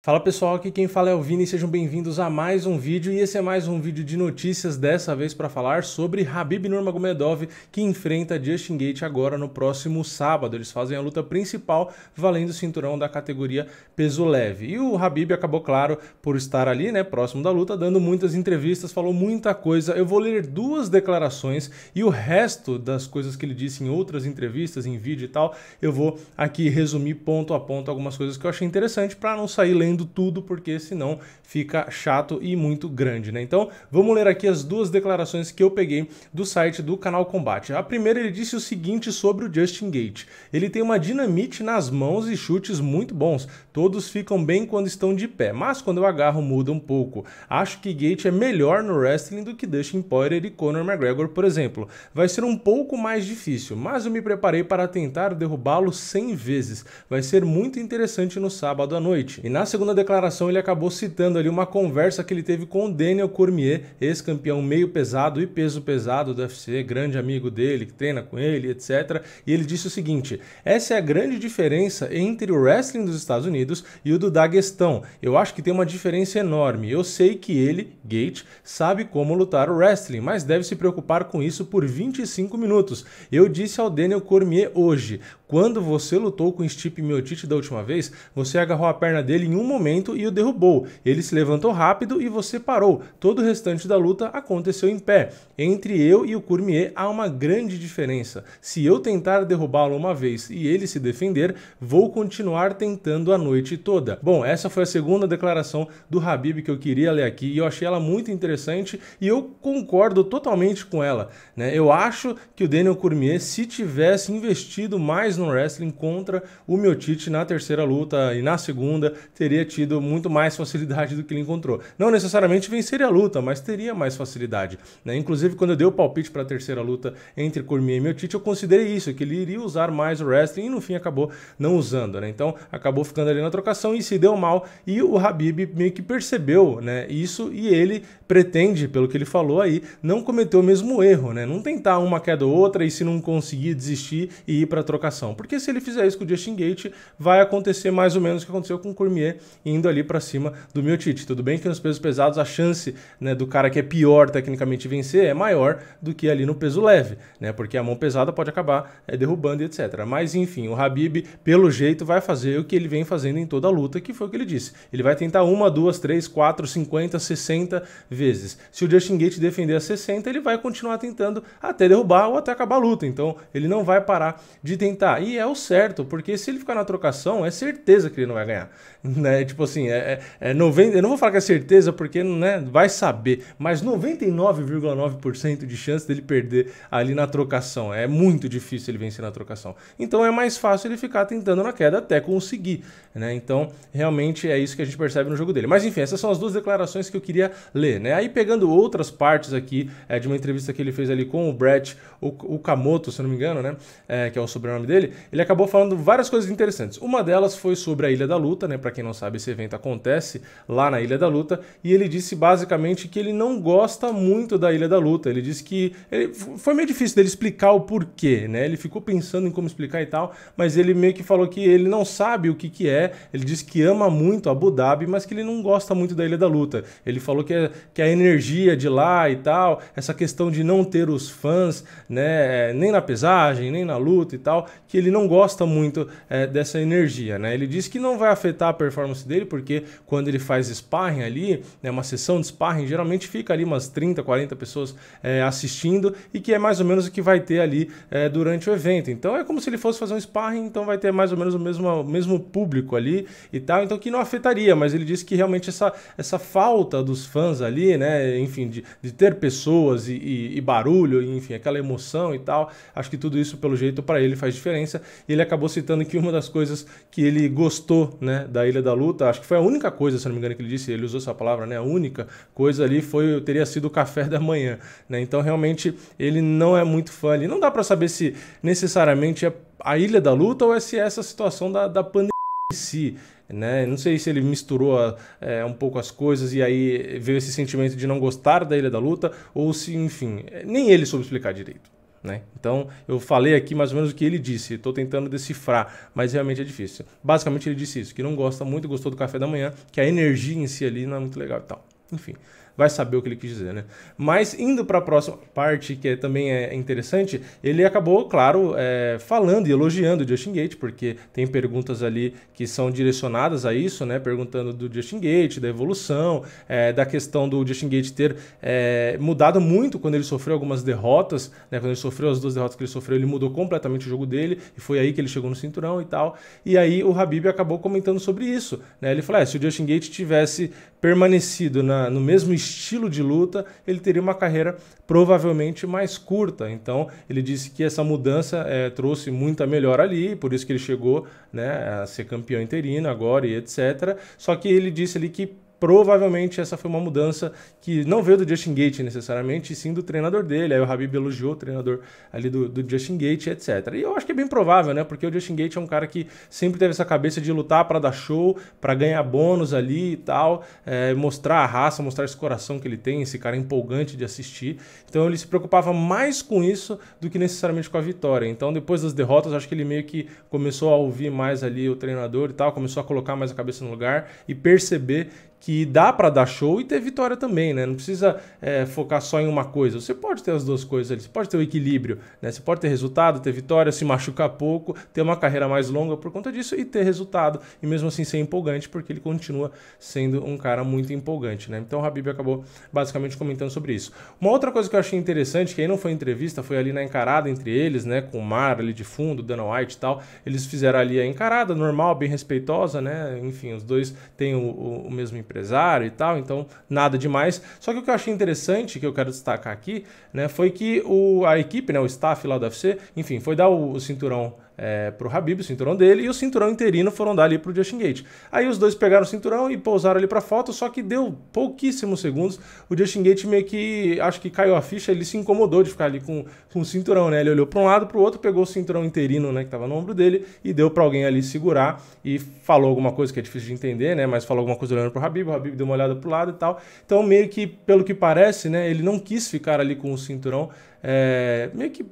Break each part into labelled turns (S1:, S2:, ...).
S1: Fala pessoal, aqui quem fala é o Vini, sejam bem-vindos a mais um vídeo e esse é mais um vídeo de notícias, dessa vez para falar sobre Habib Nurmagomedov que enfrenta Justin Gate agora no próximo sábado. Eles fazem a luta principal valendo o cinturão da categoria peso leve. E o Habib acabou, claro, por estar ali, né, próximo da luta, dando muitas entrevistas, falou muita coisa. Eu vou ler duas declarações e o resto das coisas que ele disse em outras entrevistas, em vídeo e tal, eu vou aqui resumir ponto a ponto algumas coisas que eu achei interessante para não sair lendo lendo tudo, porque senão fica chato e muito grande, né? Então, vamos ler aqui as duas declarações que eu peguei do site do canal Combate. A primeira ele disse o seguinte sobre o Justin Gate: ele tem uma dinamite nas mãos e chutes muito bons. Todos ficam bem quando estão de pé, mas quando eu agarro muda um pouco. Acho que Gate é melhor no wrestling do que Dustin Poirier e Conor McGregor, por exemplo. Vai ser um pouco mais difícil, mas eu me preparei para tentar derrubá-lo 100 vezes. Vai ser muito interessante no sábado à noite. E na segunda declaração, ele acabou citando ali uma conversa que ele teve com o Daniel Cormier, ex-campeão meio pesado e peso pesado do UFC, grande amigo dele, que treina com ele, etc. E ele disse o seguinte: essa é a grande diferença entre o wrestling dos Estados Unidos e o do Daguestão. Eu acho que tem uma diferença enorme. Eu sei que ele, Gate, sabe como lutar o wrestling, mas deve se preocupar com isso por 25 minutos. Eu disse ao Daniel Cormier hoje: quando você lutou com Stipe Miotite da última vez, você agarrou a perna dele em um momento e o derrubou. Ele se levantou rápido e você parou. Todo o restante da luta aconteceu em pé. Entre eu e o Courmier há uma grande diferença. Se eu tentar derrubá-lo uma vez e ele se defender, vou continuar tentando a noite toda. Bom, essa foi a segunda declaração do Habib que eu queria ler aqui e eu achei ela muito interessante e eu concordo totalmente com ela. Né? Eu acho que o Daniel Courmier, se tivesse investido mais no wrestling contra o Miotic na terceira luta e na segunda, teria teria tido muito mais facilidade do que ele encontrou. Não necessariamente venceria a luta, mas teria mais facilidade. Né? Inclusive, quando eu dei o palpite para a terceira luta entre Cormier e Miocic, eu considerei isso, que ele iria usar mais o wrestling e no fim acabou não usando. Né? Então, acabou ficando ali na trocação e se deu mal. E o Habib meio que percebeu né, isso e ele pretende, pelo que ele falou aí, não cometer o mesmo erro. Né? Não tentar uma queda ou outra e se não conseguir desistir e ir para a trocação. Porque se ele fizer isso com o Justin Gate, vai acontecer mais ou menos o que aconteceu com o Cormier indo ali para cima do Miotic. Tudo bem que nos pesos pesados a chance né, do cara que é pior tecnicamente vencer é maior do que ali no peso leve, né? Porque a mão pesada pode acabar é, derrubando e etc. Mas enfim, o Habib, pelo jeito, vai fazer o que ele vem fazendo em toda a luta, que foi o que ele disse. Ele vai tentar uma, duas, três, quatro, cinquenta, sessenta vezes. Se o Justin Gate defender a 60, ele vai continuar tentando até derrubar ou até acabar a luta. Então, ele não vai parar de tentar. E é o certo, porque se ele ficar na trocação, é certeza que ele não vai ganhar, né? É, tipo assim, é, é 90, é eu não vou falar com é certeza porque né, vai saber, mas 99,9% de chance dele perder ali na trocação. É muito difícil ele vencer na trocação. Então é mais fácil ele ficar tentando na queda até conseguir. Né? Então realmente é isso que a gente percebe no jogo dele. Mas enfim, essas são as duas declarações que eu queria ler. Né? Aí pegando outras partes aqui é, de uma entrevista que ele fez ali com o Brett, o, Kamoto, se não me engano, né? É, que é o sobrenome dele, ele acabou falando várias coisas interessantes. Uma delas foi sobre a Ilha da Luta, né? Para quem não sabe sabe? Esse evento acontece lá na Ilha da Luta e ele disse basicamente que ele não gosta muito da Ilha da Luta. Ele disse que ele, foi meio difícil dele explicar o porquê, né? Ele ficou pensando em como explicar e tal, mas ele meio que falou que ele não sabe o que, que é. Ele disse que ama muito Abu Dhabi, mas que ele não gosta muito da Ilha da Luta. Ele falou que, é, que a energia de lá e tal, essa questão de não ter os fãs, né? Nem na pesagem, nem na luta e tal, que ele não gosta muito é, dessa energia, né? Ele disse que não vai afetar a performance performance dele, porque quando ele faz sparring ali, né, uma sessão de sparring, geralmente fica ali umas 30, 40 pessoas é, assistindo e que é mais ou menos o que vai ter ali é, durante o evento. Então é como se ele fosse fazer um sparring, então vai ter mais ou menos o mesmo, o mesmo público ali e tal, então que não afetaria, mas ele disse que realmente essa, essa falta dos fãs ali, né, enfim, de, de ter pessoas e, e, e barulho, enfim, aquela emoção e tal, acho que tudo isso pelo jeito para ele faz diferença. E ele acabou citando que uma das coisas que ele gostou, né, da Ilha da luta, acho que foi a única coisa, se não me engano, que ele disse, ele usou essa palavra, né? A única coisa ali foi teria sido o café da manhã, né? Então realmente ele não é muito fã ali. Não dá para saber se necessariamente é a ilha da luta ou é se é essa situação da, da pandemia em si. Né? Não sei se ele misturou é, um pouco as coisas e aí veio esse sentimento de não gostar da Ilha da Luta, ou se, enfim, nem ele soube explicar direito. Né? Então, eu falei aqui mais ou menos o que ele disse, estou tentando decifrar, mas realmente é difícil. Basicamente, ele disse isso: que não gosta muito, gostou do café da manhã, que a energia em si ali não é muito legal e tal. Enfim, vai saber o que ele quis dizer, né? Mas indo para a próxima parte, que é, também é interessante, ele acabou, claro, é, falando e elogiando o Justin Gate, porque tem perguntas ali que são direcionadas a isso, né? Perguntando do Justin Gate, da evolução, é, da questão do Justin Gate ter é, mudado muito quando ele sofreu algumas derrotas, né? Quando ele sofreu as duas derrotas que ele sofreu, ele mudou completamente o jogo dele, e foi aí que ele chegou no cinturão e tal. E aí o Habib acabou comentando sobre isso, né? Ele falou, é, se o Justin Gate tivesse permanecido na, no mesmo estilo estilo de luta, ele teria uma carreira provavelmente mais curta. Então, ele disse que essa mudança é, trouxe muita melhora ali, por isso que ele chegou né, a ser campeão interino agora e etc. Só que ele disse ali que provavelmente essa foi uma mudança que não veio do Justin Gate necessariamente, e sim do treinador dele. Aí o Habib elogiou o treinador ali do, do, Justin Gate, etc. E eu acho que é bem provável, né? Porque o Justin Gate é um cara que sempre teve essa cabeça de lutar para dar show, para ganhar bônus ali e tal, é, mostrar a raça, mostrar esse coração que ele tem, esse cara empolgante de assistir. Então ele se preocupava mais com isso do que necessariamente com a vitória. Então depois das derrotas, acho que ele meio que começou a ouvir mais ali o treinador e tal, começou a colocar mais a cabeça no lugar e perceber que dá para dar show e ter vitória também, né? Não precisa é, focar só em uma coisa. Você pode ter as duas coisas ali, você pode ter o equilíbrio, né? Você pode ter resultado, ter vitória, se machucar pouco, ter uma carreira mais longa por conta disso e ter resultado. E mesmo assim ser empolgante, porque ele continua sendo um cara muito empolgante, né? Então o Habib acabou basicamente comentando sobre isso. Uma outra coisa que eu achei interessante, que aí não foi entrevista, foi ali na encarada entre eles, né? Com o Mar ali de fundo, Dana White e tal. Eles fizeram ali a encarada normal, bem respeitosa, né? Enfim, os dois têm o, o, o mesmo empresário e tal, então nada demais. Só que o que eu achei interessante, que eu quero destacar aqui, né, foi que o, a equipe, né, o staff lá do UFC, enfim, foi dar o, o cinturão é, pro Habib, o cinturão dele, e o cinturão interino foram dar ali pro Justin Gate. Aí os dois pegaram o cinturão e pousaram ali pra foto, só que deu pouquíssimos segundos. O Justin Gate meio que, acho que caiu a ficha, ele se incomodou de ficar ali com, com o cinturão, né? Ele olhou pra um lado, pro outro, pegou o cinturão interino, né, que tava no ombro dele, e deu pra alguém ali segurar e falou alguma coisa que é difícil de entender, né? Mas falou alguma coisa olhando pro Habib, o Habib deu uma olhada pro lado e tal. Então meio que, pelo que parece, né, ele não quis ficar ali com o cinturão, é, meio que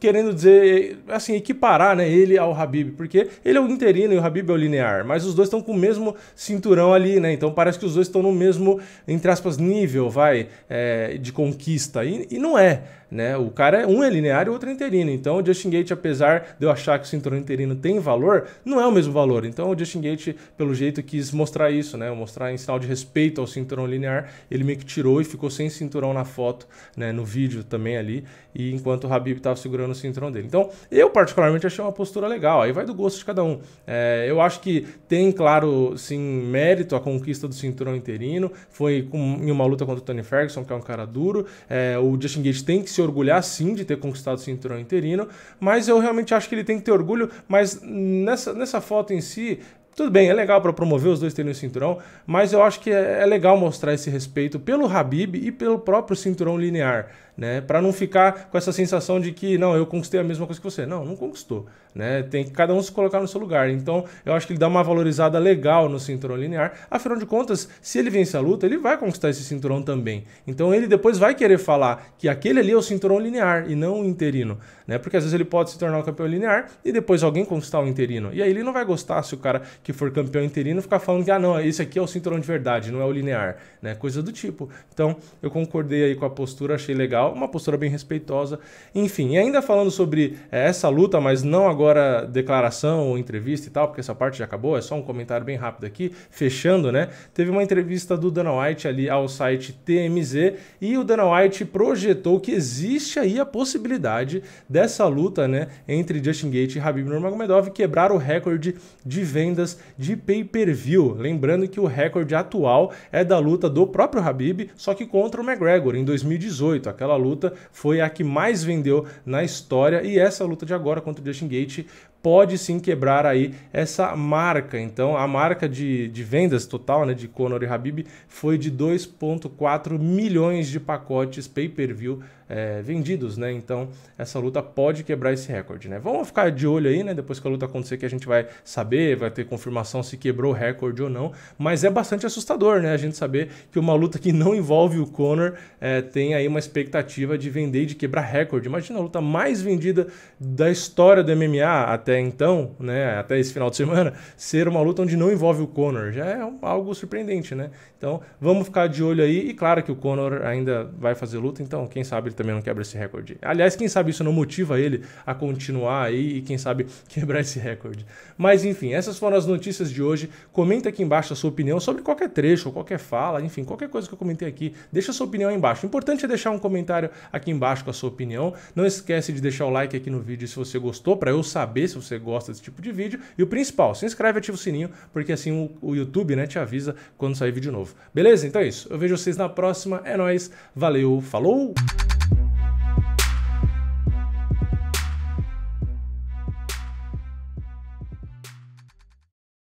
S1: querendo dizer, assim, equiparar né, ele ao Habib, porque ele é o interino e o Habib é o linear, mas os dois estão com o mesmo cinturão ali, né? Então parece que os dois estão no mesmo, entre aspas, nível, vai, é, de conquista. E, e, não é, né? O cara, é, um é linear e o outro é interino. Então o Justin Gate, apesar de eu achar que o cinturão interino tem valor, não é o mesmo valor. Então o Justin Gate, pelo jeito, quis mostrar isso, né? Mostrar em sinal de respeito ao cinturão linear. Ele meio que tirou e ficou sem cinturão na foto, né? No vídeo também ali. E enquanto o Habib estava segurando segurando o cinturão dele. Então, eu particularmente achei uma postura legal, aí vai do gosto de cada um. É, eu acho que tem, claro, sim, mérito a conquista do cinturão interino, foi com, em uma luta contra o Tony Ferguson, que é um cara duro, é, o Justin Gage tem que se orgulhar sim de ter conquistado o cinturão interino, mas eu realmente acho que ele tem que ter orgulho, mas nessa, nessa foto em si, tudo bem, é legal para promover os dois terem o cinturão, mas eu acho que é, é, legal mostrar esse respeito pelo Habib e pelo próprio cinturão linear, né? Para não ficar com essa sensação de que não, eu conquistei a mesma coisa que você. Não, não conquistou, né? Tem que cada um se colocar no seu lugar. Então, eu acho que ele dá uma valorizada legal no cinturão linear. Afinal de contas, se ele vence a luta, ele vai conquistar esse cinturão também. Então, ele depois vai querer falar que aquele ali é o cinturão linear e não o interino, né? Porque às vezes ele pode se tornar o campeão linear e depois alguém conquistar o interino. E aí ele não vai gostar se o cara que for campeão interino ficar falando que, ah, não, esse aqui é o cinturão de verdade, não é o linear, né? Coisa do tipo. Então, eu concordei aí com a postura, achei legal, uma postura bem respeitosa. Enfim, e ainda falando sobre é, essa luta, mas não agora declaração ou entrevista e tal, porque essa parte já acabou, é só um comentário bem rápido aqui, fechando, né? Teve uma entrevista do Dana White ali ao site TMZ e o Dana White projetou que existe aí a possibilidade dessa luta, né, entre Justin Gate e Habib Nurmagomedov quebrar o recorde de vendas de pay-per-view. Lembrando que o recorde atual é da luta do próprio Habib, só que contra o McGregor em 2018. Aquela luta foi a que mais vendeu na história e essa luta de agora contra o Justin Gate pode sim quebrar aí essa marca. Então, a marca de, de vendas total né, de Conor e Habib foi de 2,4 milhões de pacotes pay-per-view é, vendidos, né? Então essa luta pode quebrar esse recorde, né? Vamos ficar de olho aí, né? Depois que a luta acontecer, que a gente vai saber, vai ter confirmação se quebrou o recorde ou não. Mas é bastante assustador, né? A gente saber que uma luta que não envolve o Conor é, tem aí uma expectativa de vender e de quebrar recorde. Imagina a luta mais vendida da história do MMA até então, né? Até esse final de semana, ser uma luta onde não envolve o Conor já é algo surpreendente, né? Então vamos ficar de olho aí e claro que o Conor ainda vai fazer luta, então quem sabe ele também não quebra esse recorde. Aliás, quem sabe isso não motiva ele a continuar aí e quem sabe quebrar esse recorde. Mas enfim, essas foram as notícias de hoje. Comenta aqui embaixo a sua opinião sobre qualquer trecho, qualquer fala, enfim, qualquer coisa que eu comentei aqui. Deixa a sua opinião aí embaixo. O importante é deixar um comentário aqui embaixo com a sua opinião. Não esquece de deixar o like aqui no vídeo se você gostou, para eu saber se você gosta desse tipo de vídeo. E o principal, se inscreve e ativa o sininho, porque assim o, o YouTube né, te avisa quando sair vídeo novo. Beleza? Então é isso. Eu vejo vocês na próxima. É nóis. Valeu, falou!